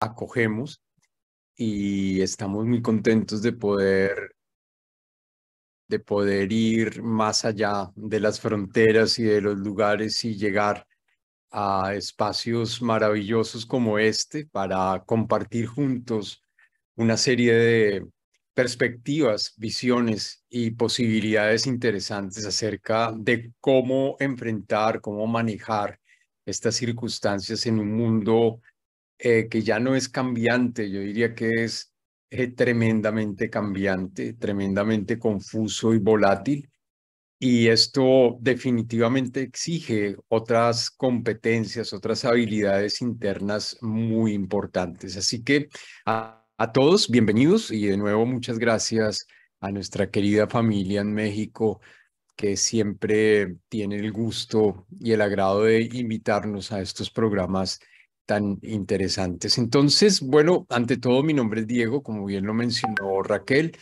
acogemos y estamos muy contentos de poder de poder ir más allá de las fronteras y de los lugares y llegar a espacios maravillosos como este para compartir juntos una serie de perspectivas, visiones y posibilidades interesantes acerca de cómo enfrentar, cómo manejar estas circunstancias en un mundo eh, que ya no es cambiante, yo diría que es eh, tremendamente cambiante, tremendamente confuso y volátil. Y esto definitivamente exige otras competencias, otras habilidades internas muy importantes. Así que a todos, bienvenidos y de nuevo muchas gracias a nuestra querida familia en México que siempre tiene el gusto y el agrado de invitarnos a estos programas tan interesantes. Entonces, bueno, ante todo, mi nombre es Diego, como bien lo mencionó Raquel.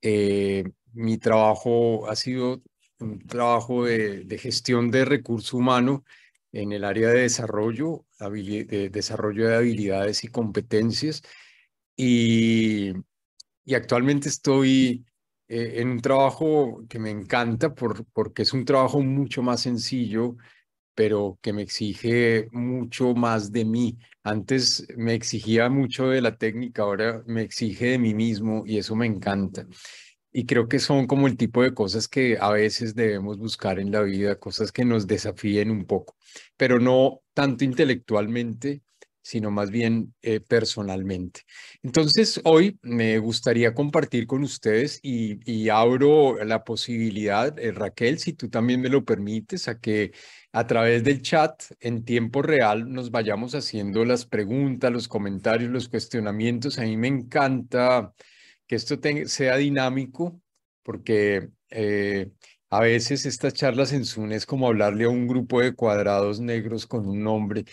Eh, mi trabajo ha sido un trabajo de, gestión de recursos humanos en el área de desarrollo, de desarrollo de habilidades y competencias. Y, actualmente estoy eh, en un trabajo que me encanta porque es un trabajo mucho más sencillo pero que me exige mucho más de mí. Antes me exigía mucho de la técnica, ahora me exige de mí mismo y eso me encanta. Y creo que son como el tipo de cosas que a veces debemos buscar en la vida, cosas que nos desafíen un poco, pero no tanto intelectualmente, sino más bien eh, personalmente. Entonces, hoy me gustaría compartir con ustedes y, y abro la posibilidad, eh, Raquel, si tú también me lo permites, a que a través del chat en tiempo real nos vayamos haciendo las preguntas, los comentarios, los cuestionamientos. A mí me encanta que esto sea dinámico porque... Eh, a veces estas charlas en Zoom es como hablarle a un grupo de cuadrados negros con un nombre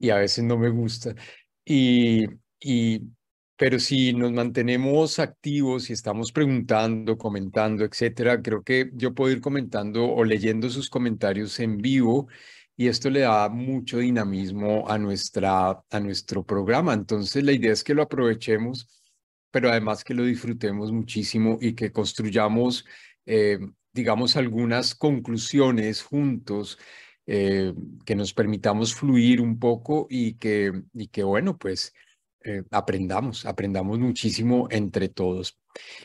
y a veces no me gusta. Y, y, pero si nos mantenemos activos y estamos preguntando, comentando, etcétera, creo que yo puedo ir comentando o leyendo sus comentarios en vivo y esto le da mucho dinamismo a, nuestra, a nuestro programa. Entonces la idea es que lo aprovechemos, pero además que lo disfrutemos muchísimo y que construyamos, eh, digamos, algunas conclusiones juntos eh, que nos permitamos fluir un poco y que, y que bueno, pues eh, aprendamos, aprendamos muchísimo entre todos.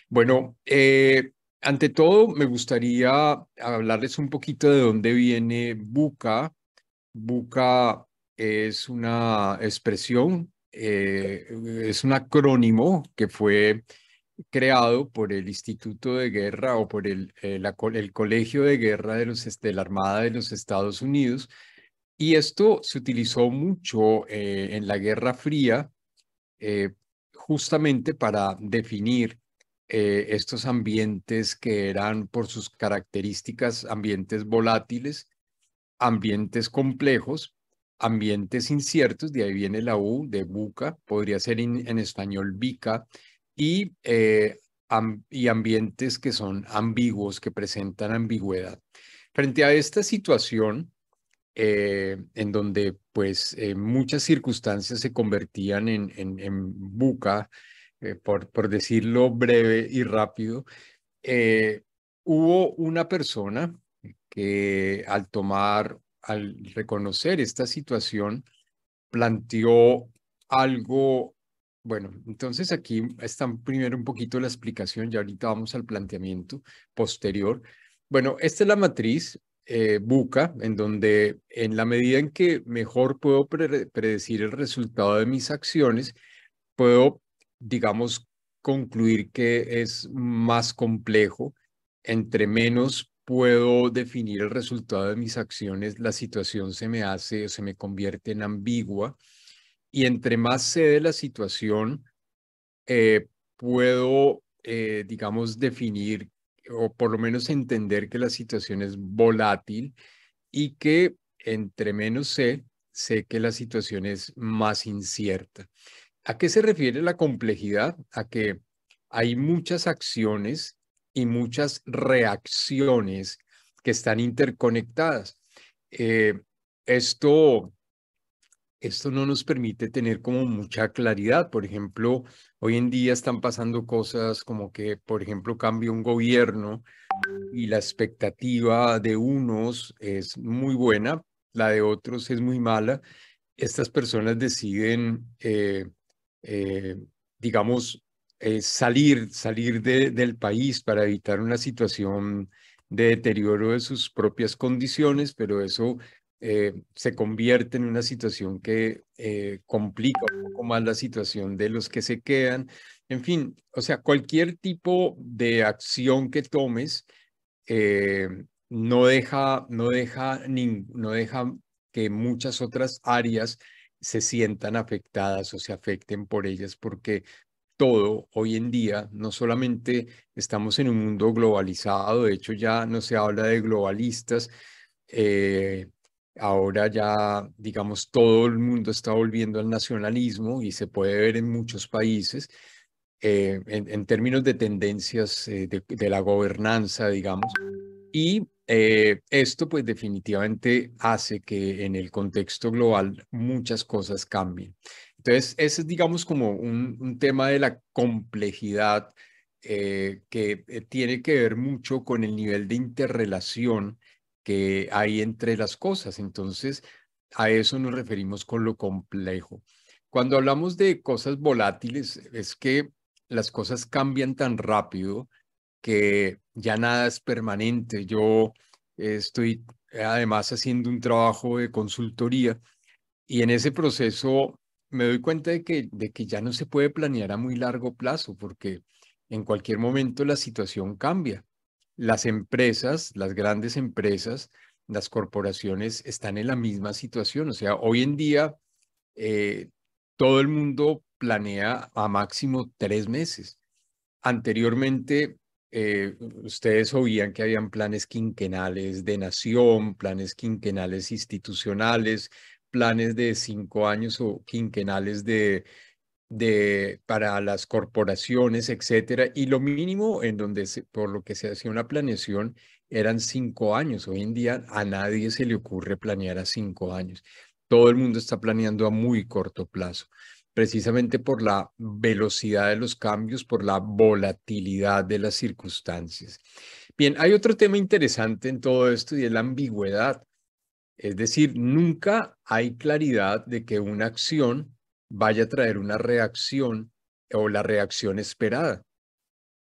Bueno, eh, ante todo, me gustaría hablarles un poquito de dónde viene Buca. Buca es una expresión, es un acrónimo que fue creado por el Instituto de Guerra o por el, eh, Colegio de Guerra de, los, de este, la Armada de los Estados Unidos. Y esto se utilizó mucho eh, en la Guerra Fría eh, justamente para definir estos ambientes que eran por sus características ambientes volátiles, ambientes complejos, ambientes inciertos, de ahí viene la U de buca, podría ser en español bica, eh, y, ambientes que son ambiguos, que presentan ambigüedad. Frente a esta situación, eh, en donde pues eh, muchas circunstancias se convertían en, en, buca, por, por, decirlo breve y rápido, hubo una persona que al tomar, al reconocer esta situación, planteó algo bueno, entonces aquí está primero un poquito la explicación y ahorita vamos al planteamiento posterior. Bueno, esta es la matriz eh, buca, en donde en la medida en que mejor puedo predecir el resultado de mis acciones, puedo, digamos, concluir que es más complejo, entre menos puedo definir el resultado de mis acciones, la situación se me hace, o se me convierte en ambigua, y entre más sé de la situación, eh, puedo, eh, digamos, definir o por lo menos entender que la situación es volátil y que entre menos sé, sé que la situación es más incierta. ¿A qué se refiere la complejidad? A que hay muchas acciones y muchas reacciones que están interconectadas. Eh, esto esto no nos permite tener como mucha claridad. Por ejemplo, hoy en día están pasando cosas como que, por ejemplo, cambia un gobierno y la expectativa de unos es muy buena, la de otros es muy mala. Estas personas deciden, eh, eh, digamos, eh, salir, salir del país para evitar una situación de deterioro de sus propias condiciones, pero eso eh, se convierte en una situación que eh, complica un poco más la situación de los que se quedan. En fin, o sea, cualquier tipo de acción que tomes eh, no deja, no deja, ni, no deja que muchas otras áreas se sientan afectadas o se afecten por ellas, porque todo hoy en día, no solamente estamos en un mundo globalizado, de hecho ya no se habla de globalistas, eh, Ahora ya, digamos, todo el mundo está volviendo al nacionalismo y se puede ver en muchos países. Eh, en, términos de tendencias eh, de, la gobernanza, digamos. Y eh, esto pues definitivamente hace que en el contexto global muchas cosas cambien. Entonces, ese es digamos como un tema de la complejidad que tiene que ver mucho con el nivel de interrelación que hay entre las cosas. Entonces, a eso nos referimos con lo complejo. Cuando hablamos de cosas volátiles, es que las cosas cambian tan rápido que ya nada es permanente. Yo estoy además haciendo un trabajo de consultoría y en ese proceso me doy cuenta de que, de que ya no se puede planear a muy largo plazo porque en cualquier momento la situación cambia las empresas, las grandes empresas, las corporaciones están en la misma situación. O sea, hoy en día eh, todo el mundo planea a máximo tres meses. Anteriormente, eh, ustedes oían que habían planes quinquenales de nación, planes quinquenales institucionales, planes de cinco años o quinquenales de de, para las corporaciones, etcétera. Y lo mínimo en donde por lo que se hacía una planeación eran cinco años. Hoy en día a nadie se le ocurre planear a cinco años. Todo el mundo está planeando a muy corto plazo, precisamente por la velocidad de los cambios, por la volatilidad de las circunstancias. Bien, hay otro tema interesante en todo esto y es la ambigüedad. Es decir, nunca hay claridad de que una acción vaya a traer una reacción o la reacción esperada.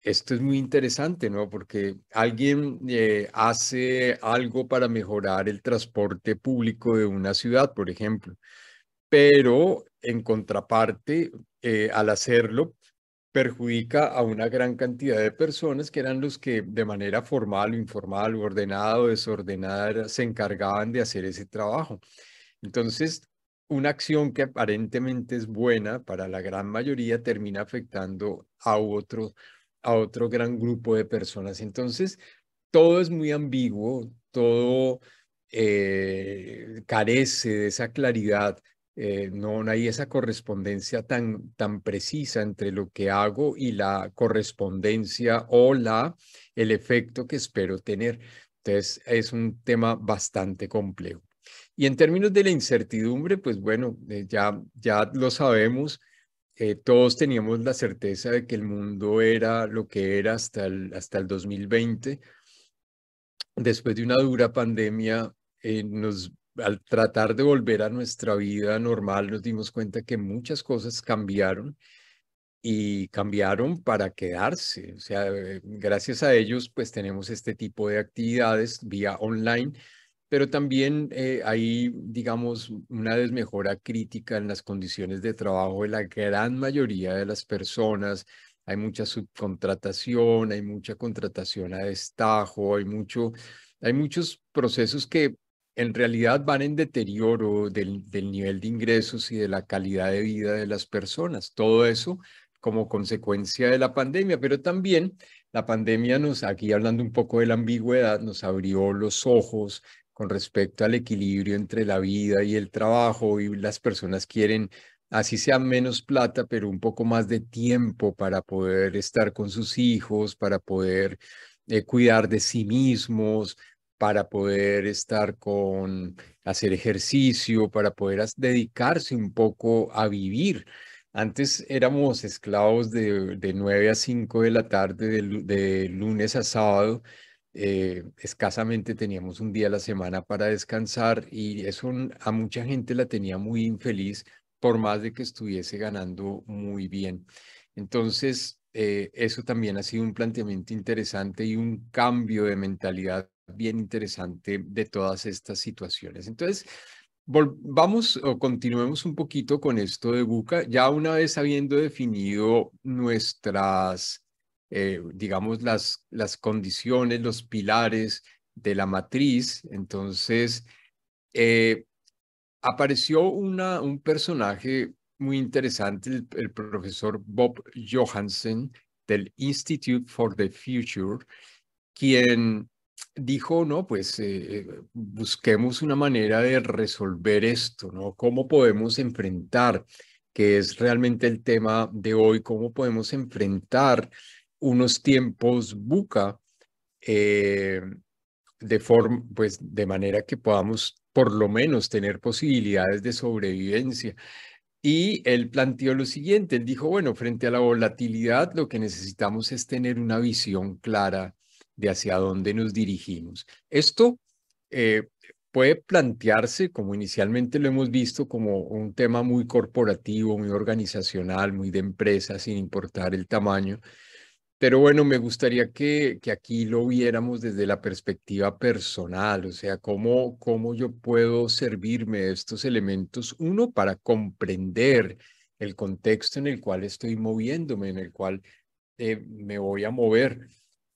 Esto es muy interesante, ¿no? Porque alguien eh, hace algo para mejorar el transporte público de una ciudad, por ejemplo, pero en contraparte, eh, al hacerlo, perjudica a una gran cantidad de personas que eran los que de manera formal o informal, ordenada o desordenada, se encargaban de hacer ese trabajo. Entonces, una acción que aparentemente es buena para la gran mayoría termina afectando a otro, a otro gran grupo de personas. Entonces, todo es muy ambiguo, todo eh, carece de esa claridad, eh, no, hay esa correspondencia tan, tan precisa entre lo que hago y la correspondencia o la, el efecto que espero tener. Entonces, es un tema bastante complejo. Y en términos de la incertidumbre, pues bueno, eh, ya, ya lo sabemos, eh, todos teníamos la certeza de que el mundo era lo que era hasta el, hasta el 2020. Después de una dura pandemia, eh, nos, al tratar de volver a nuestra vida normal, nos dimos cuenta que muchas cosas cambiaron y cambiaron para quedarse. O sea, gracias a ellos, pues tenemos este tipo de actividades vía online pero también eh, hay, digamos, una desmejora crítica en las condiciones de trabajo de la gran mayoría de las personas. Hay mucha subcontratación, hay mucha contratación a destajo, hay, mucho, hay muchos procesos que en realidad van en deterioro del, del nivel de ingresos y de la calidad de vida de las personas. Todo eso como consecuencia de la pandemia, pero también la pandemia nos, aquí hablando un poco de la ambigüedad, nos abrió los ojos con respecto al equilibrio entre la vida y el trabajo y las personas quieren, así sea menos plata, pero un poco más de tiempo para poder estar con sus hijos, para poder eh, cuidar de sí mismos, para poder estar con, hacer ejercicio, para poder dedicarse un poco a vivir. Antes éramos esclavos de, de 9 a 5 de la tarde, de lunes a sábado, eh, escasamente teníamos un día a la semana para descansar y eso a mucha gente la tenía muy infeliz por más de que estuviese ganando muy bien. Entonces, eh, eso también ha sido un planteamiento interesante y un cambio de mentalidad bien interesante de todas estas situaciones. Entonces, vamos o continuemos un poquito con esto de Buca, ya una vez habiendo definido nuestras eh, digamos, las, las condiciones, los pilares de la matriz. Entonces, eh, apareció una, un personaje muy interesante, el, profesor Bob Johansen del Institute for the Future, quien dijo, no, pues eh, busquemos una manera de resolver esto, ¿no? ¿Cómo podemos enfrentar, que es realmente el tema de hoy, cómo podemos enfrentar unos tiempos buca eh, de, forma, pues, de manera que podamos por lo menos tener posibilidades de sobrevivencia. Y él planteó lo siguiente, él dijo, bueno, frente a la volatilidad lo que necesitamos es tener una visión clara de hacia dónde nos dirigimos. Esto eh, puede plantearse, como inicialmente lo hemos visto, como un tema muy corporativo, muy organizacional, muy de empresa, sin importar el tamaño, pero bueno, me gustaría que, que, aquí lo viéramos desde la perspectiva personal, o sea, cómo, cómo yo puedo servirme de estos elementos, uno, para comprender el contexto en el cual estoy moviéndome, en el cual eh, me voy a mover.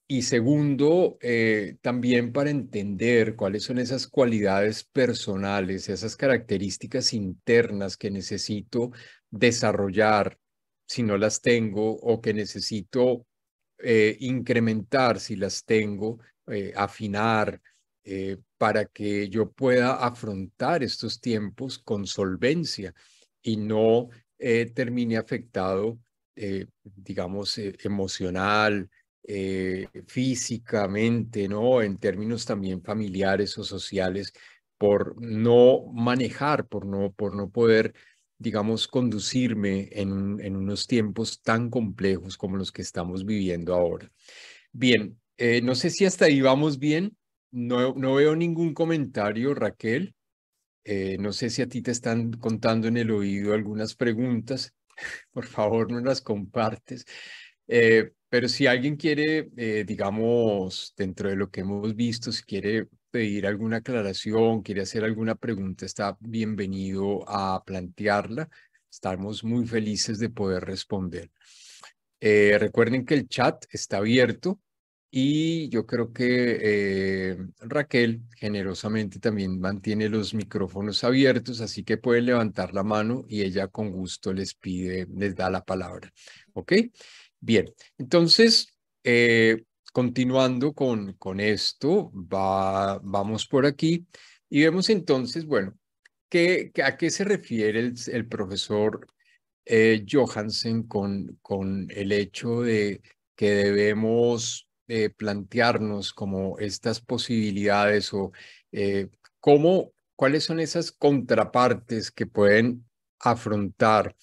Y segundo, eh, también para entender cuáles son esas cualidades personales, esas características internas que necesito desarrollar si no las tengo o que necesito eh, incrementar si las tengo, eh, afinar, eh, para que yo pueda afrontar estos tiempos con solvencia y no termine afectado, digamos, emocional, físicamente, ¿no? En términos también familiares o sociales, por no manejar, por no, por no poder digamos, conducirme en, en unos tiempos tan complejos como los que estamos viviendo ahora. Bien, eh, no sé si hasta ahí vamos bien. No, veo ningún comentario, Raquel. Eh, no sé si a ti te están contando en el oído algunas preguntas. Por favor, no las compartes. Eh, pero si alguien quiere, digamos, dentro de lo que hemos visto, si quiere pedir alguna aclaración, quiere hacer alguna pregunta, está bienvenido a plantearla. Estamos muy felices de poder responder. Eh, recuerden que el chat está abierto y yo creo que eh, Raquel generosamente también mantiene los micrófonos abiertos, así que pueden levantar la mano y ella con gusto les pide, les da la palabra. ¿Ok? Bien, entonces eh, Continuando con, con esto, vamos por aquí y vemos entonces, bueno, ¿qué, ¿a qué se refiere el, profesor eh, Johansen con, con el hecho de que debemos eh, plantearnos como estas posibilidades o eh, cómo, cuáles son esas contrapartes que pueden afrontar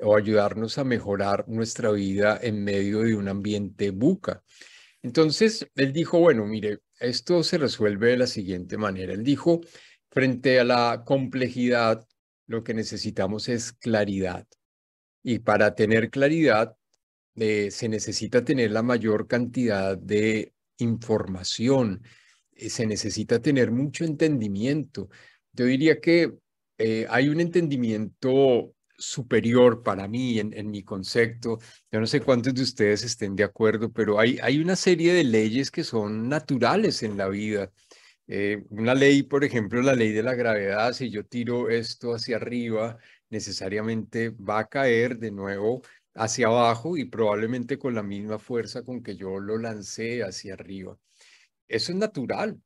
o ayudarnos a mejorar nuestra vida en medio de un ambiente buca? Entonces, él dijo, bueno, mire, esto se resuelve de la siguiente manera. Él dijo, frente a la complejidad, lo que necesitamos es claridad. Y para tener claridad, eh, se necesita tener la mayor cantidad de información, eh, se necesita tener mucho entendimiento. Yo diría que eh, hay un entendimiento superior para mí, en, mi concepto. Yo no sé cuántos de ustedes estén de acuerdo, pero hay, hay una serie de leyes que son naturales en la vida. Eh, una ley, por ejemplo, la ley de la gravedad, si yo tiro esto hacia arriba, necesariamente va a caer de nuevo hacia abajo y probablemente con la misma fuerza con que yo lo lancé hacia arriba. Eso es natural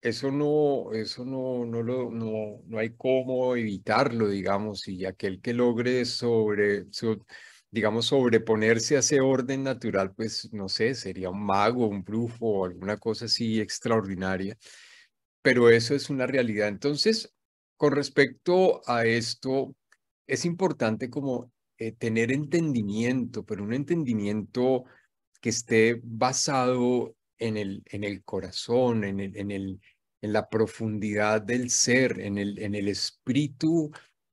eso no, eso no, no, lo, no, no hay cómo evitarlo, digamos, y aquel que logre sobre, digamos, sobreponerse a ese orden natural, pues no sé, sería un mago, un brujo o alguna cosa así extraordinaria. Pero eso es una realidad. Entonces, con respecto a esto, es importante como eh, tener entendimiento, pero un entendimiento que esté basado en el, en el corazón, en, el, en, el, en la profundidad del ser, en el, en el espíritu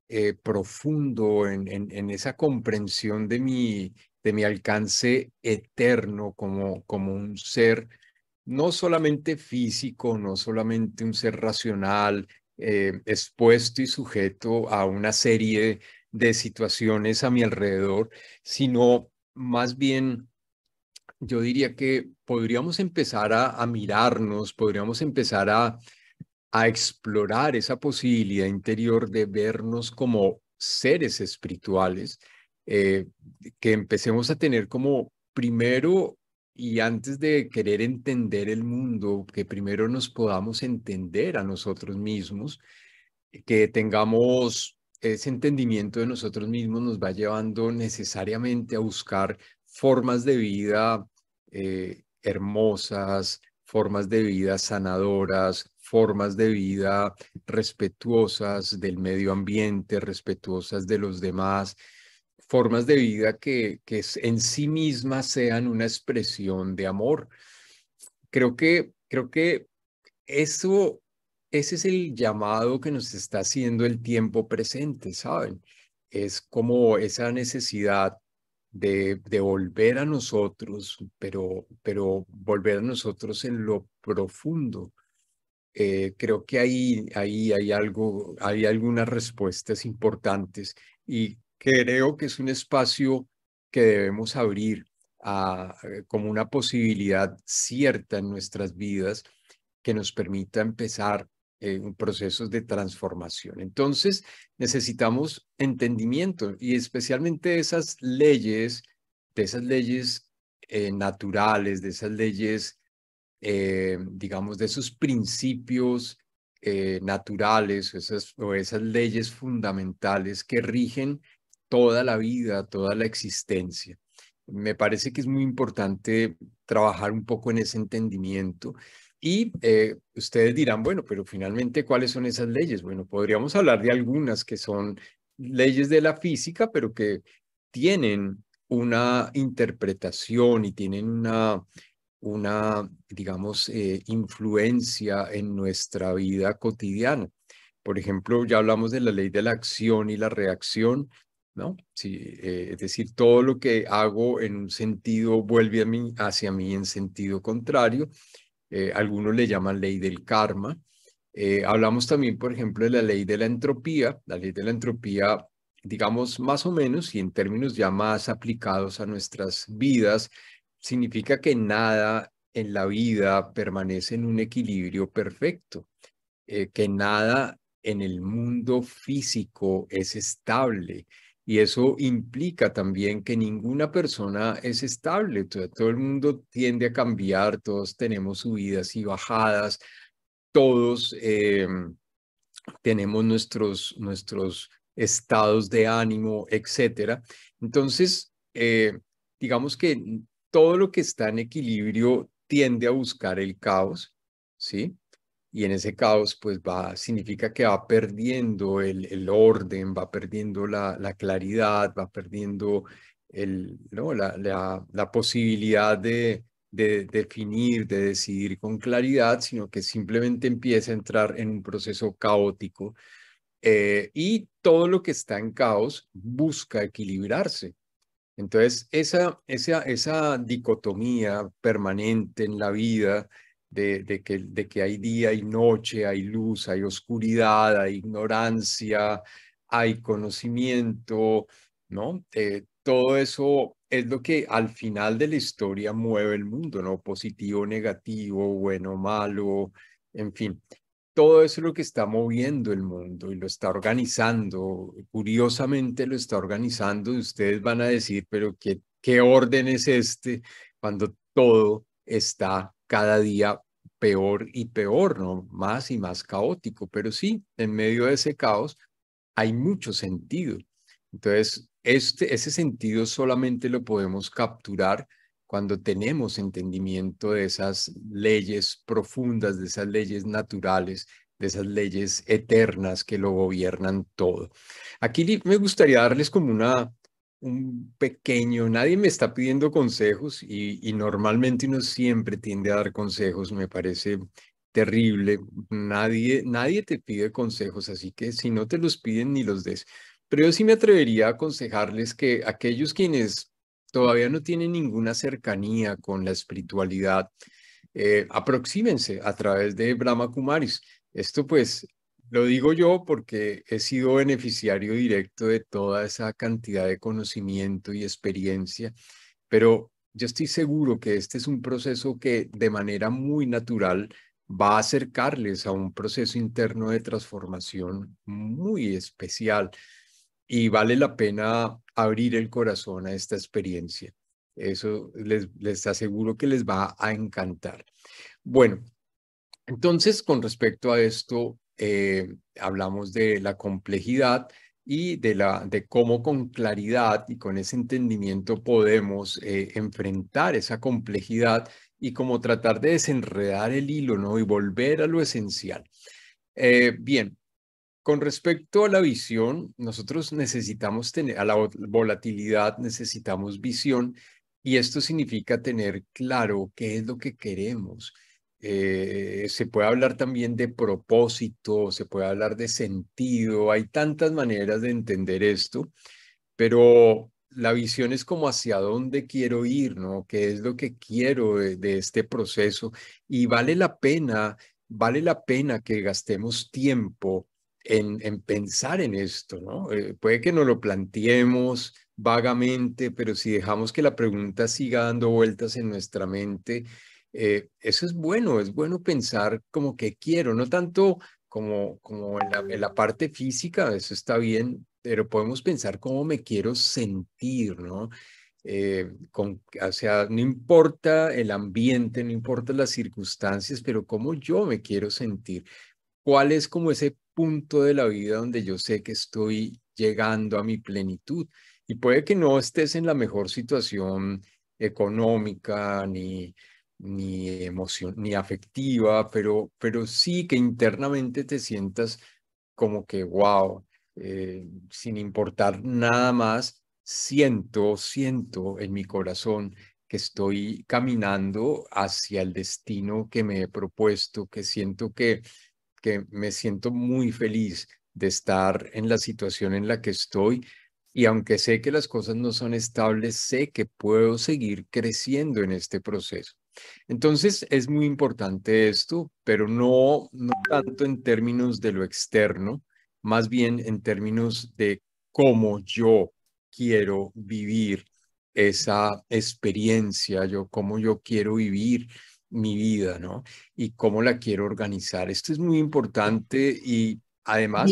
eh, profundo, en, en, esa comprensión de mi, de mi alcance eterno como, como un ser, no solamente físico, no solamente un ser racional, eh, expuesto y sujeto a una serie de situaciones a mi alrededor, sino más bien yo diría que podríamos empezar a, mirarnos, podríamos empezar a, explorar esa posibilidad interior de vernos como seres espirituales, eh, que empecemos a tener como primero y antes de querer entender el mundo, que primero nos podamos entender a nosotros mismos, que tengamos ese entendimiento de nosotros mismos nos va llevando necesariamente a buscar formas de vida eh, hermosas, formas de vida sanadoras, formas de vida respetuosas del medio ambiente, respetuosas de los demás, formas de vida que, que en sí mismas sean una expresión de amor. Creo que, creo que eso, ese es el llamado que nos está haciendo el tiempo presente, ¿saben? Es como esa necesidad de, volver a nosotros, pero, pero volver a nosotros en lo profundo. Eh, creo que ahí, ahí hay algo, hay algunas respuestas importantes y creo que es un espacio que debemos abrir a, eh, como una posibilidad cierta en nuestras vidas que nos permita empezar eh, procesos de transformación. Entonces, necesitamos entendimiento y especialmente esas leyes, de esas leyes eh, naturales, de esas leyes, eh, digamos, de esos principios naturales esas, o esas leyes fundamentales que rigen toda la vida, toda la existencia. Me parece que es muy importante trabajar un poco en ese entendimiento y eh, ustedes dirán, bueno, pero finalmente, ¿cuáles son esas leyes? Bueno, podríamos hablar de algunas que son leyes de la física, pero que tienen una interpretación y tienen una, una digamos, eh, influencia en nuestra vida cotidiana. Por ejemplo, ya hablamos de la ley de la acción y la reacción, ¿no? si eh, es decir, todo lo que hago en un sentido vuelve a mí, hacia mí en sentido contrario eh, algunos le llaman ley del karma. Eh, hablamos también, por ejemplo, de la ley de la entropía. La ley de la entropía, digamos, más o menos, y en términos ya más aplicados a nuestras vidas, significa que nada en la vida permanece en un equilibrio perfecto, eh, que nada en el mundo físico es estable, y eso implica también que ninguna persona es estable, todo, el mundo tiende a cambiar, todos tenemos subidas y bajadas, todos em, tenemos nuestros, nuestros estados de ánimo, etc. Entonces, eh, digamos que todo lo que está en equilibrio tiende a buscar el caos, ¿sí? y en ese caos pues va, significa que va perdiendo el, el orden, va perdiendo la, la, claridad, va perdiendo el, ¿no? la, la, posibilidad de, de, definir, de decidir con claridad, sino que simplemente empieza a entrar en un proceso caótico eh, y todo lo que está en caos busca equilibrarse. Entonces, esa, esa, esa dicotomía permanente en la vida, de, que, de que hay día, y noche, hay luz, hay oscuridad, hay ignorancia, hay conocimiento, ¿no? Eh, todo eso es lo que al final de la historia mueve el mundo, ¿no? Positivo, negativo, bueno, malo, en fin. Todo eso es lo que está moviendo el mundo y lo está organizando. Curiosamente lo está organizando y ustedes van a decir, pero ¿qué, qué orden es este cuando todo está cada día peor y peor, ¿no? Más y más caótico, pero sí, en medio de ese caos hay mucho sentido. Entonces, este, ese sentido solamente lo podemos capturar cuando tenemos entendimiento de esas leyes profundas, de esas leyes naturales, de esas leyes eternas que lo gobiernan todo. Aquí me gustaría darles como una un pequeño, nadie me está pidiendo consejos y, normalmente uno siempre tiende a dar consejos, me parece terrible, nadie, nadie te pide consejos, así que si no te los piden ni los des. Pero yo sí me atrevería a aconsejarles que aquellos quienes todavía no tienen ninguna cercanía con la espiritualidad, eh, aproxímense a través de Brahma Kumaris. Esto pues lo digo yo porque he sido beneficiario directo de toda esa cantidad de conocimiento y experiencia, pero yo estoy seguro que este es un proceso que de manera muy natural va a acercarles a un proceso interno de transformación muy especial y vale la pena abrir el corazón a esta experiencia. Eso les, les aseguro que les va a encantar. Bueno, entonces con respecto a esto, eh, hablamos de la complejidad y de, la, de cómo con claridad y con ese entendimiento podemos eh, enfrentar esa complejidad y cómo tratar de desenredar el hilo ¿no? y volver a lo esencial. Eh, bien, con respecto a la visión, nosotros necesitamos tener, a la volatilidad necesitamos visión y esto significa tener claro qué es lo que queremos, eh, se puede hablar también de propósito, se puede hablar de sentido, hay tantas maneras de entender esto, pero la visión es como hacia dónde quiero ir, ¿no? ¿Qué es lo que quiero de, este proceso? Y vale la pena, vale la pena que gastemos tiempo en, pensar en esto, ¿no? Eh, puede que no lo planteemos vagamente, pero si dejamos que la pregunta siga dando vueltas en nuestra mente, eh, eso es bueno, es bueno pensar como que quiero, no tanto como, como en, la, la parte física, eso está bien, pero podemos pensar cómo me quiero sentir, ¿no? Eh, con, o sea, no importa el ambiente, no importa las circunstancias, pero cómo yo me quiero sentir, cuál es como ese punto de la vida donde yo sé que estoy llegando a mi plenitud. Y puede que no estés en la mejor situación económica, ni ni emoción, ni afectiva, pero, pero sí que internamente te sientas como que, wow, eh, sin importar nada más, siento, siento en mi corazón que estoy caminando hacia el destino que me he propuesto, que siento que, que me siento muy feliz de estar en la situación en la que estoy. Y aunque sé que las cosas no son estables, sé que puedo seguir creciendo en este proceso. Entonces es muy importante esto, pero no, no tanto en términos de lo externo, más bien en términos de cómo yo quiero vivir esa experiencia, yo cómo yo quiero vivir mi vida, ¿no? Y cómo la quiero organizar. Esto es muy importante y además...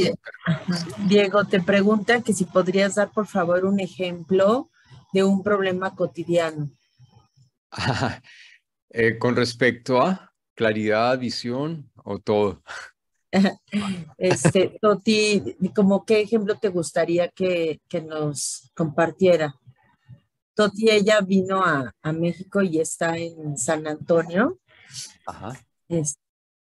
Diego, te pregunta que si podrías dar, por favor, un ejemplo de un problema cotidiano. Eh, con respecto a claridad, visión o todo. Este, Toti, ¿cómo qué ejemplo te gustaría que, nos compartiera? Toti, ella vino a, México y está en San Antonio. Ajá. Es,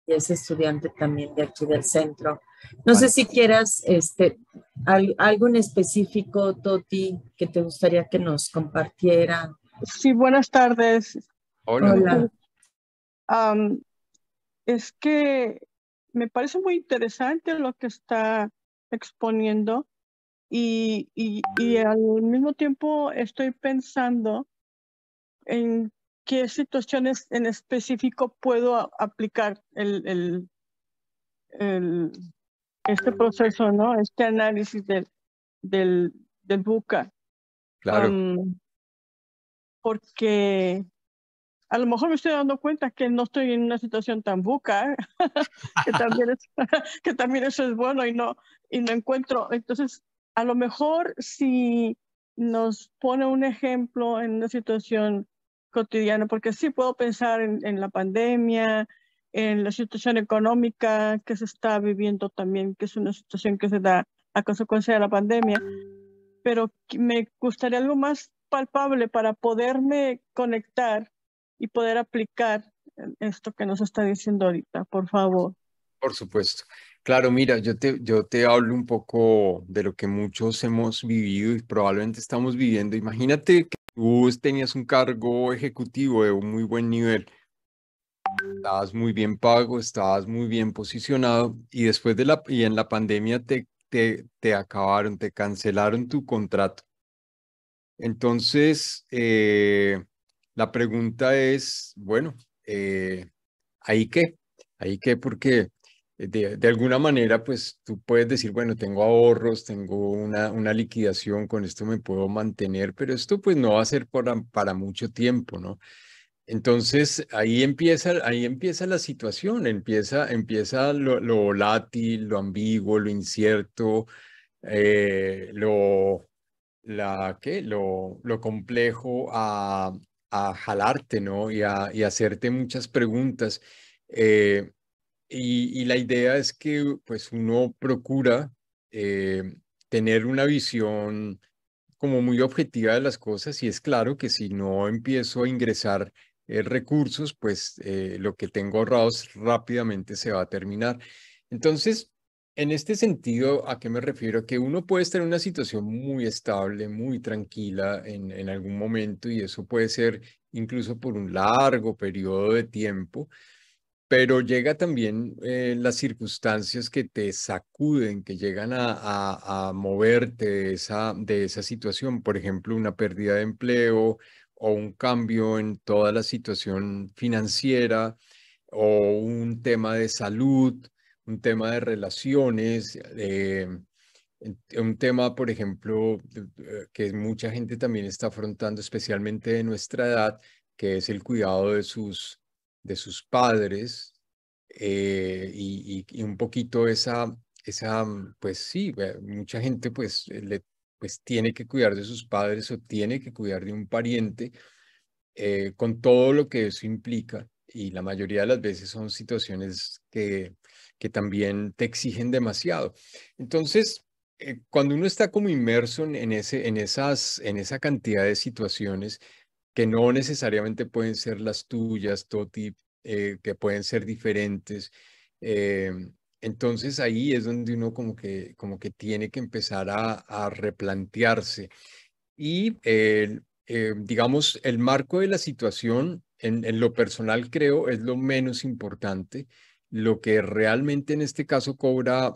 es estudiante también de aquí del centro. No sé si quieras este, algo en específico, Toti, que te gustaría que nos compartiera. Sí, buenas tardes es que me parece muy interesante lo que está exponiendo y, y, al mismo tiempo estoy pensando en qué situaciones en específico puedo aplicar el, este proceso, ¿no? Este análisis del, del, del buca. Claro. porque a lo mejor me estoy dando cuenta que no estoy en una situación tan buca, que, también que también eso es bueno y no, y no encuentro. Entonces, a lo mejor si nos pone un ejemplo en una situación cotidiana, porque sí puedo pensar en, en la pandemia, en la situación económica que se está viviendo también, que es una situación que se da a consecuencia de la pandemia, pero me gustaría algo más palpable para poderme conectar y poder aplicar esto que nos está diciendo ahorita, por favor. Por supuesto. Claro, mira, yo te, yo te hablo un poco de lo que muchos hemos vivido y probablemente estamos viviendo. Imagínate que tú tenías un cargo ejecutivo de un muy buen nivel. Estabas muy bien pago, estabas muy bien posicionado y después de la, y en la pandemia te, te, te acabaron, te cancelaron tu contrato. Entonces, eh, la pregunta es, bueno, eh, ¿ahí qué? ¿Ahí qué? Porque eh, de, alguna manera, pues tú puedes decir, bueno, tengo ahorros, tengo una, una liquidación, con esto me puedo mantener, pero esto pues no va a ser para, mucho tiempo, ¿no? Entonces ahí empieza, ahí empieza la situación, empieza, empieza lo, lo volátil, lo ambiguo, lo incierto, eh, lo, la, ¿qué? Lo, lo complejo a, a jalarte, ¿no? Y a, y hacerte muchas preguntas. Eh, y, la idea es que pues uno procura eh, tener una visión como muy objetiva de las cosas y es claro que si no empiezo a ingresar eh, recursos, pues lo que tengo ahorrados rápidamente se va a terminar. Entonces, en este sentido, ¿a qué me refiero? Que uno puede estar en una situación muy estable, muy tranquila en, algún momento y eso puede ser incluso por un largo periodo de tiempo, pero llega también eh, las circunstancias que te sacuden, que llegan a, moverte esa, de esa situación, por ejemplo, una pérdida de empleo o un cambio en toda la situación financiera o un tema de salud un tema de relaciones, eh, mm, un tema, por ejemplo, eh, que mucha gente también está afrontando, especialmente de nuestra edad, que es el cuidado de sus, de sus padres eh, y, un poquito esa, esa, mm, pues sí, mucha gente pues, le, pues tiene que cuidar de sus padres o tiene que cuidar de un pariente con todo lo que eso implica y la mayoría de las veces son situaciones que que también te exigen demasiado. Entonces, eh, cuando uno está como inmerso en, ese, en, esas, en esa cantidad de situaciones que no necesariamente pueden ser las tuyas, Toti, eh, que pueden ser diferentes, eh, entonces ahí es donde uno como que, como que tiene que empezar a, replantearse. Y digamos, el marco de la situación, en, lo personal creo, es lo menos importante lo que realmente en este caso cobra,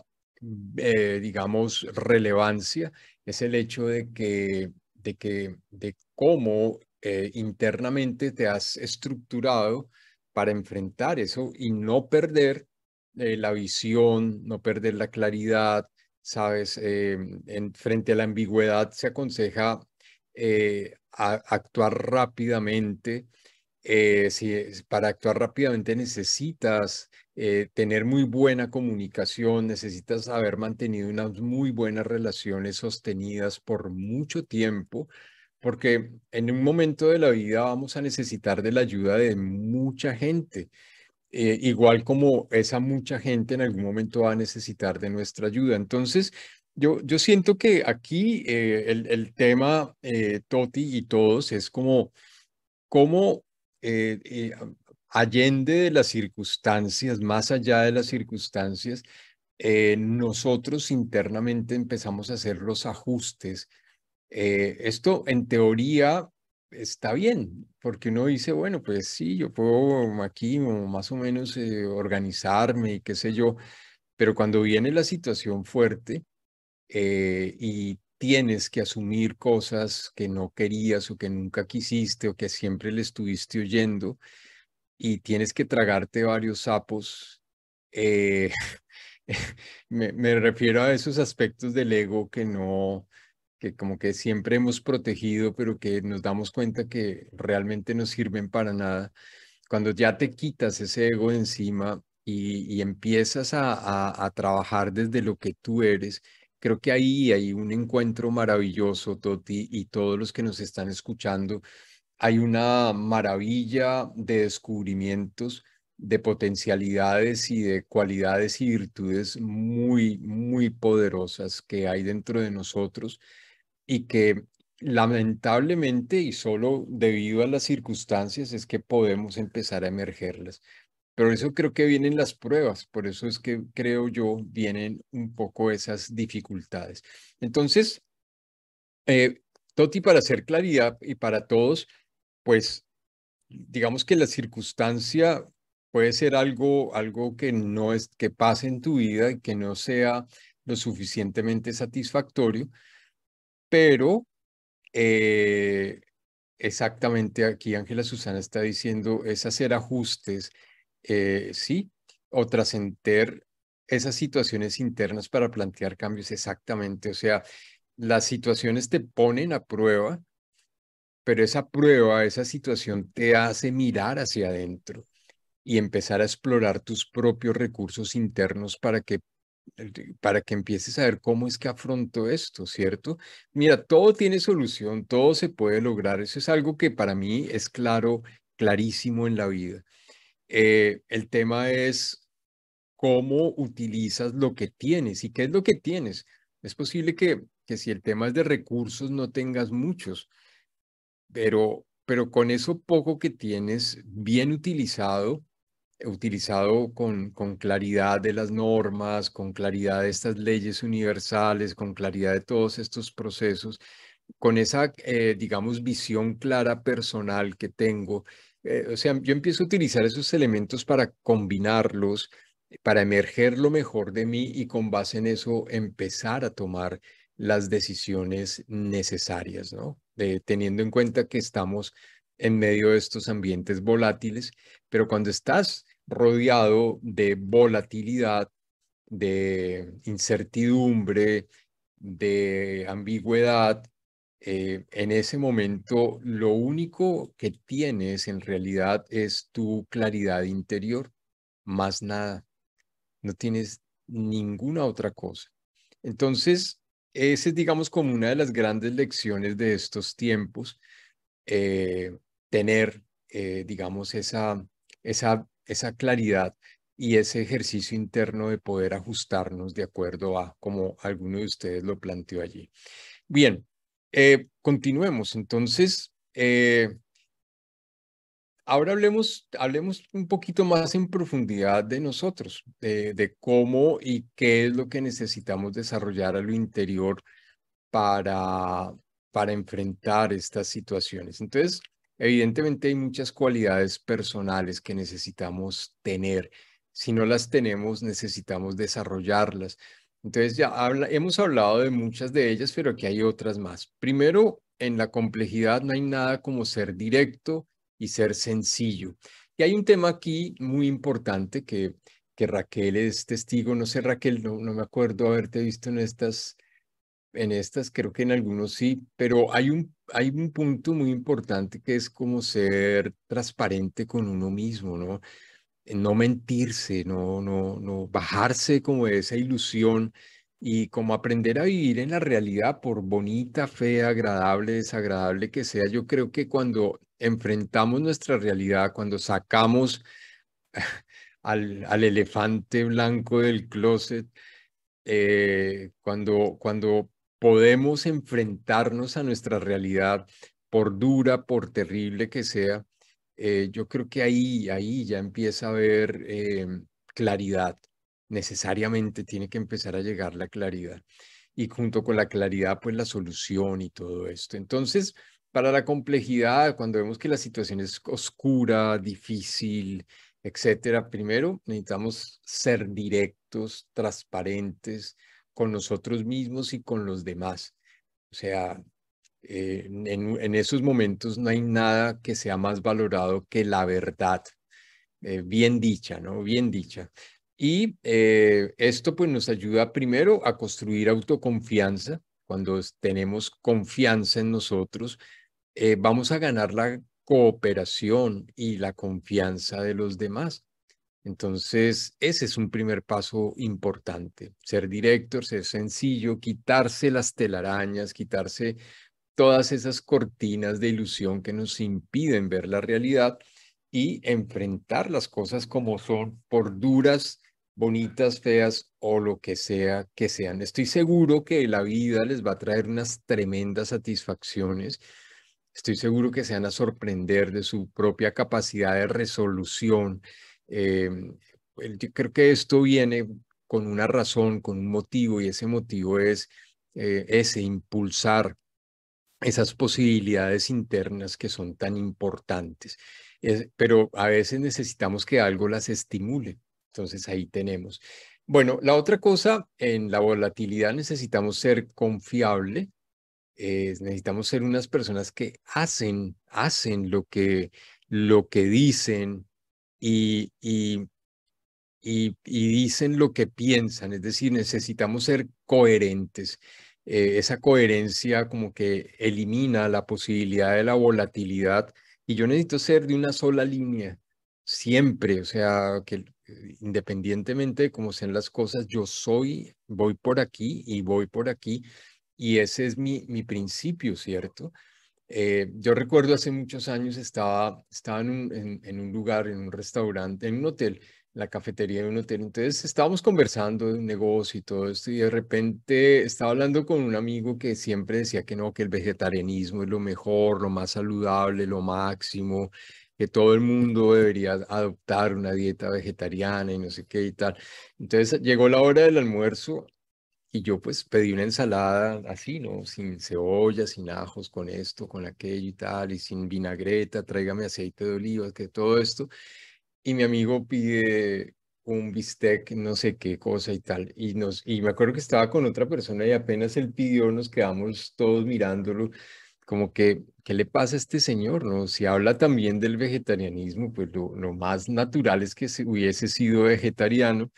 eh, digamos, relevancia es el hecho de que, de que, de cómo eh, internamente te has estructurado para enfrentar eso y no perder eh, la visión, no perder la claridad, sabes, en, frente a la ambigüedad se aconseja actuar rápidamente. si, para actuar rápidamente necesitas eh, tener muy buena comunicación, necesitas haber mantenido unas muy buenas relaciones sostenidas por mucho tiempo, porque en un momento de la vida vamos a necesitar de la ayuda de mucha gente. Eh, igual como esa mucha gente en algún momento va a necesitar de nuestra ayuda. Entonces, yo, yo siento que aquí eh, el, el, tema, Toti y todos, es como, cómo allende de las circunstancias, más allá de las circunstancias, eh, nosotros internamente empezamos a hacer los ajustes. Eh, esto en teoría está bien, porque uno dice, bueno, pues sí, yo puedo aquí más o menos eh, organizarme y qué sé yo, pero cuando viene la situación fuerte y tienes que asumir cosas que no querías o que nunca quisiste o que siempre le estuviste oyendo, y tienes que tragarte varios sapos. Eh, me, refiero a esos aspectos del ego que no, que como que siempre hemos protegido, pero que nos damos cuenta que realmente no sirven para nada. Cuando ya te quitas ese ego encima y, empiezas a, a, a trabajar desde lo que tú eres, creo que ahí hay un encuentro maravilloso, Toti, y todos los que nos están escuchando hay una maravilla de descubrimientos, de potencialidades y de cualidades y virtudes muy, muy poderosas que hay dentro de nosotros y que lamentablemente y solo debido a las circunstancias es que podemos empezar a emergerlas. Pero eso creo que vienen las pruebas, por eso es que creo yo vienen un poco esas dificultades. Entonces, eh, Toti, para hacer claridad y para todos, pues digamos que la circunstancia puede ser algo, algo que no es que pase en tu vida y que no sea lo suficientemente satisfactorio, pero eh, exactamente aquí Ángela Susana está diciendo es hacer ajustes, eh, sí, o trascender esas situaciones internas para plantear cambios exactamente, o sea, las situaciones te ponen a prueba pero esa prueba, esa situación te hace mirar hacia adentro y empezar a explorar tus propios recursos internos para que eh, para que empieces a ver cómo es que afronto esto, ¿cierto? Mira, todo tiene solución, todo se puede lograr. Eso es algo que para mí es claro, clarísimo en la vida. Eh, el tema es cómo utilizas lo que tienes y qué es lo que tienes. Es posible que, que si el tema es de recursos no tengas muchos, pero, con eso poco que tienes bien utilizado, utilizado con, claridad de las normas, con claridad de estas leyes universales, con claridad de todos estos procesos, con esa, eh, digamos, visión clara personal que tengo. Eh, o sea, yo empiezo a utilizar esos elementos para combinarlos, para emerger lo mejor de mí y con base en eso empezar a tomar las decisiones necesarias, ¿no? Eh, teniendo en cuenta que estamos en medio de estos ambientes volátiles, pero cuando estás rodeado de volatilidad, de incertidumbre, de ambigüedad, eh, en ese momento lo único que tienes en realidad es tu claridad interior, más nada. No tienes ninguna otra cosa. Entonces, esa es, digamos, como una de las grandes lecciones de estos tiempos, eh, tener, eh, digamos, esa, esa, esa claridad y ese ejercicio interno de poder ajustarnos de acuerdo a como alguno de ustedes lo planteó allí. Bien, eh, continuemos. Entonces, Ahora hablemos, hablemos un poquito más en profundidad de nosotros, de, cómo y qué es lo que necesitamos desarrollar a lo interior para, para enfrentar estas situaciones. Entonces, evidentemente hay muchas cualidades personales que necesitamos tener. Si no las tenemos, necesitamos desarrollarlas. Entonces, ya hemos hablado de muchas de ellas, pero aquí hay otras más. Primero, en la complejidad no hay nada como ser directo y ser sencillo. Y hay un tema aquí muy importante que, que Raquel es testigo. No sé, Raquel, no, me acuerdo haberte visto en estas, en estas, creo que en algunos sí, pero hay un, hay un punto muy importante que es como ser transparente con uno mismo, ¿no? No mentirse, no, no, no bajarse como de esa ilusión y como aprender a vivir en la realidad, por bonita, fea, agradable, desagradable que sea, yo creo que cuando enfrentamos nuestra realidad, cuando sacamos al, elefante blanco del closet, eh, cuando, cuando podemos enfrentarnos a nuestra realidad, por dura, por terrible que sea, eh, yo creo que ahí, ahí ya empieza a haber em, claridad necesariamente tiene que empezar a llegar la claridad. Y junto con la claridad, pues la solución y todo esto. Entonces, para la complejidad, cuando vemos que la situación es oscura, difícil, etcétera, primero necesitamos ser directos, transparentes con nosotros mismos y con los demás. O sea, eh, en, esos momentos no hay nada que sea más valorado que la verdad, eh, bien dicha, ¿no? Bien dicha. Y eh, esto pues nos ayuda primero a construir autoconfianza. Cuando tenemos confianza en nosotros, eh, vamos a ganar la cooperación y la confianza de los demás. Entonces, ese es un primer paso importante. Ser directo, ser sencillo, quitarse las telarañas, quitarse todas esas cortinas de ilusión que nos impiden ver la realidad y enfrentar las cosas como son, por duras bonitas, feas o lo que sea que sean. Estoy seguro que la vida les va a traer unas tremendas satisfacciones. Estoy seguro que se van a sorprender de su propia capacidad de resolución. Em, yo creo que esto viene con una razón, con un motivo, y ese motivo es eh, ese, impulsar esas posibilidades internas que son tan importantes. pero a veces necesitamos que algo las estimule. Entonces ahí tenemos. Bueno, la otra cosa, en la volatilidad necesitamos ser confiable, eh, necesitamos ser unas personas que hacen, hacen lo que, lo que dicen y, y, y, dicen lo que piensan, es decir, necesitamos ser coherentes. Eh, esa coherencia como que elimina la posibilidad de la volatilidad y yo necesito ser de una sola línea, siempre, o sea, que, eh, independientemente de cómo sean las cosas, yo soy, voy por aquí y voy por aquí, y ese es mi, mi principio, ¿cierto? Eh, yo recuerdo hace muchos años estaba, estaba en, un, lugar, en un restaurante, en un hotel, la cafetería de un hotel. Entonces estábamos conversando de un negocio y todo esto y de repente estaba hablando con un amigo que siempre decía que no, que el vegetarianismo es lo mejor, lo más saludable, lo máximo, que todo el mundo debería adoptar una dieta vegetariana y no sé qué y tal. Entonces llegó la hora del almuerzo y yo pues pedí una ensalada así, ¿no? Sin cebolla, sin ajos, con esto, con aquello y tal, y sin vinagreta, tráigame aceite de oliva, que todo esto. Y mi amigo pide un bistec, no sé qué cosa y tal. Y, nos, y me acuerdo que estaba con otra persona y apenas él pidió, nos quedamos todos mirándolo, como que ¿qué le pasa a este señor? No? Si habla también del vegetarianismo, pues lo, más natural es que hubiese sido vegetariano,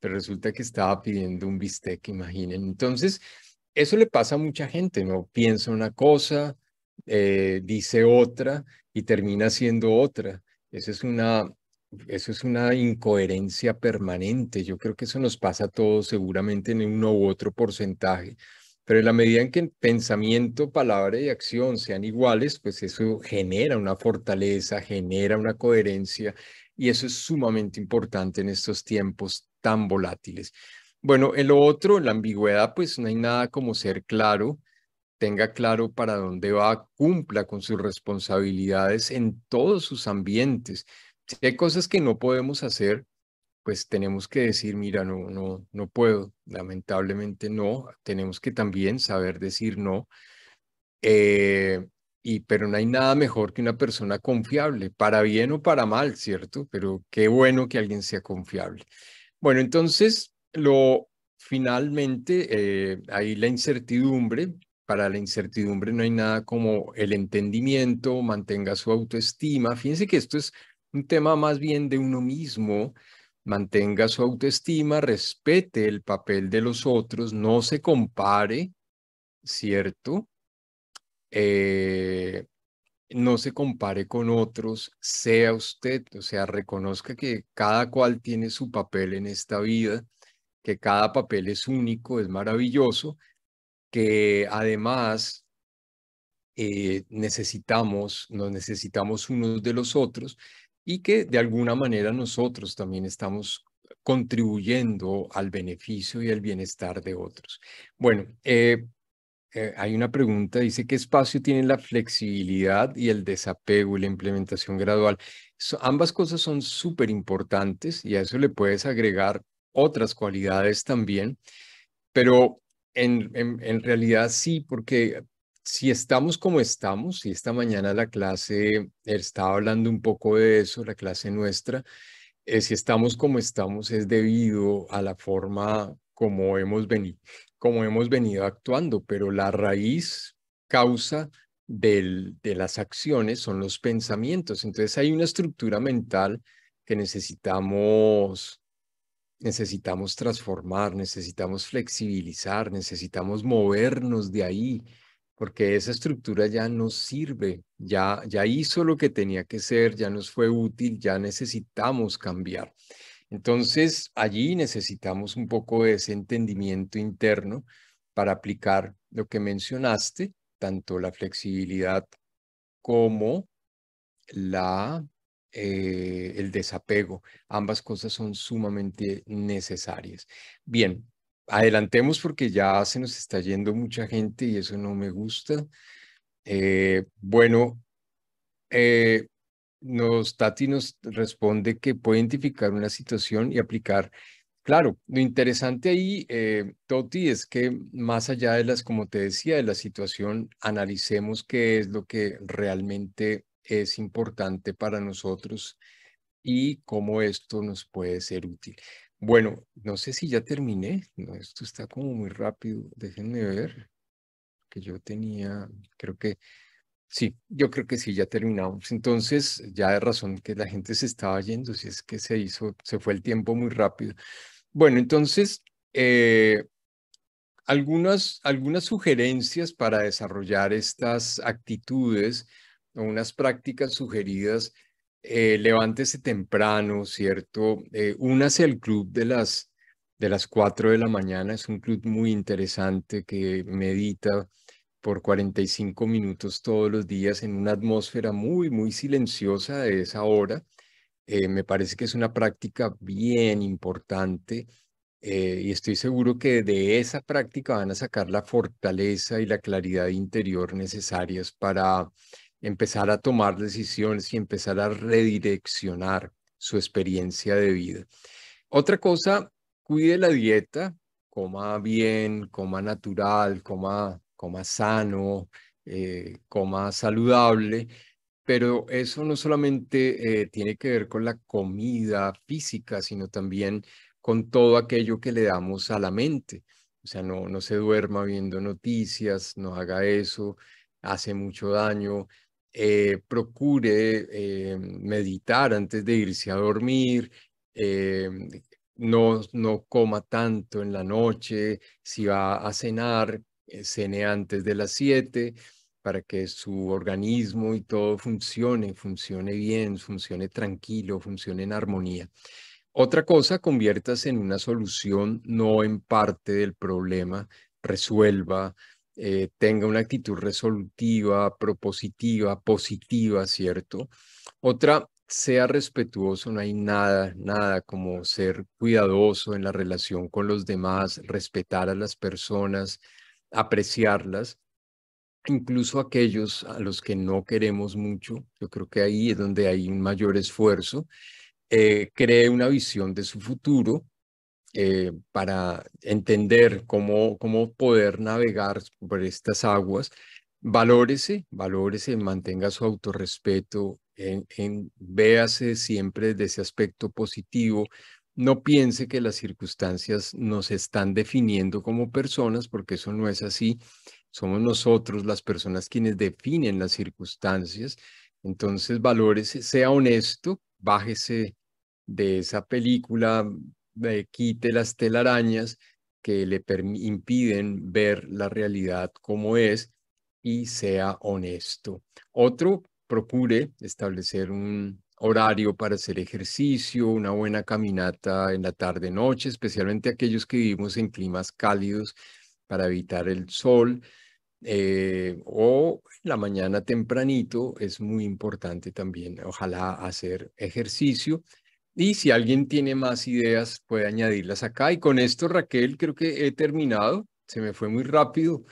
pero resulta que estaba pidiendo un bistec, imaginen. Entonces, eso le pasa a mucha gente, ¿no? Piensa una cosa, eh, dice otra y termina siendo otra. Eso es una, eso es una incoherencia permanente. Yo creo que eso nos pasa a todos seguramente en uno u otro porcentaje. Pero en la medida en que pensamiento, palabra y acción sean iguales, pues eso genera una fortaleza, genera una coherencia y eso es sumamente importante en estos tiempos tan volátiles. Bueno, en lo otro, la ambigüedad, pues no hay nada como ser claro, tenga claro para dónde va, cumpla con sus responsabilidades en todos sus ambientes. hay cosas que no podemos hacer, pues tenemos que decir, mira, no, no, no puedo, lamentablemente no, tenemos que también saber decir no, eh, y, pero no hay nada mejor que una persona confiable, para bien o para mal, ¿cierto? Pero qué bueno que alguien sea confiable. Bueno, entonces, lo finalmente, eh, ahí la incertidumbre, para la incertidumbre no hay nada como el entendimiento, mantenga su autoestima, fíjense que esto es un tema más bien de uno mismo, mantenga su autoestima, respete el papel de los otros, no se compare, ¿cierto? Eh, no se compare con otros, sea usted, o sea, reconozca que cada cual tiene su papel en esta vida, que cada papel es único, es maravilloso, que además eh, necesitamos, nos necesitamos unos de los otros y que de alguna manera nosotros también estamos contribuyendo al beneficio y al bienestar de otros. Bueno, eh, eh, hay una pregunta, dice, ¿qué espacio tiene la flexibilidad y el desapego y la implementación gradual? ambas cosas son súper importantes y a eso le puedes agregar otras cualidades también, pero en, en realidad sí, porque si estamos como estamos, y esta mañana la clase estaba hablando un poco de eso, la clase nuestra, eh, si estamos como estamos es debido a la forma como hemos, venido, como hemos venido actuando, pero la raíz causa de las acciones son los pensamientos. Entonces hay una estructura mental que necesitamos necesitamos transformar, necesitamos flexibilizar, necesitamos movernos de ahí porque esa estructura ya no sirve, ya, ya hizo lo que tenía que ser, ya nos fue útil, ya necesitamos cambiar. Entonces, allí necesitamos un poco de ese entendimiento interno para aplicar lo que mencionaste, tanto la flexibilidad como la, eh, el desapego. Ambas cosas son sumamente necesarias. Bien, adelantemos porque ya se nos está yendo mucha gente y eso no me gusta. Eh, bueno, eh, nos, Tati nos responde que puede identificar una situación y aplicar. Claro, lo interesante ahí, eh, Toti, es que más allá de las, como te decía, de la situación, analicemos qué es lo que realmente es importante para nosotros y cómo esto nos puede ser útil. Bueno, no sé si ya terminé. esto está como muy rápido. Déjenme ver. Que yo tenía, creo que, sí, yo creo que sí, ya terminamos. Entonces, ya de razón que la gente se estaba yendo, si es que se hizo, se fue el tiempo muy rápido. Bueno, entonces, eh, algunas, algunas sugerencias para desarrollar estas actitudes o unas prácticas sugeridas eh, levántese temprano, ¿cierto? Eh, únase al club de las, de las 4 de la mañana, es un club muy interesante que medita por 45 minutos todos los días en una atmósfera muy, muy silenciosa de esa hora. Eh, me parece que es una práctica bien importante eh, y estoy seguro que de esa práctica van a sacar la fortaleza y la claridad interior necesarias para empezar a tomar decisiones y empezar a redireccionar su experiencia de vida. Otra cosa, cuide la dieta, coma bien, coma natural, coma, sano, eh, coma saludable, pero eso no solamente eh, tiene que ver con la comida física, sino también con todo aquello que le damos a la mente. O sea, no, no se duerma viendo noticias, no haga eso, hace mucho daño, eh, procure eh, meditar antes de irse a dormir, eh, no, no coma tanto en la noche, si va a cenar, cene antes de las 7 para que su organismo y todo funcione, funcione bien, funcione tranquilo, funcione en armonía. Otra cosa, conviertas en una solución, no en parte del problema, resuelva, eh, tenga una actitud resolutiva, propositiva, positiva, ¿cierto? Otra, sea respetuoso, no hay nada, nada como ser cuidadoso en la relación con los demás, respetar a las personas, apreciarlas, incluso aquellos a los que no queremos mucho, yo creo que ahí es donde hay un mayor esfuerzo, eh, cree una visión de su futuro eh, para entender cómo, cómo poder navegar por estas aguas, valórese, valórese, mantenga su autorrespeto, en, véase siempre desde ese aspecto positivo. No piense que las circunstancias nos están definiendo como personas, porque eso no es así. Somos nosotros las personas quienes definen las circunstancias. Entonces, valórese, sea honesto, bájese de esa película quite las telarañas que le impiden ver la realidad como es y sea honesto. Otro, procure establecer un horario para hacer ejercicio, una buena caminata en la tarde-noche, especialmente aquellos que vivimos en climas cálidos para evitar el sol. Eh, o la mañana tempranito es muy importante también, ojalá hacer ejercicio y si alguien tiene más ideas, puede añadirlas acá. Y con esto, Raquel, creo que he terminado. Se me fue muy rápido.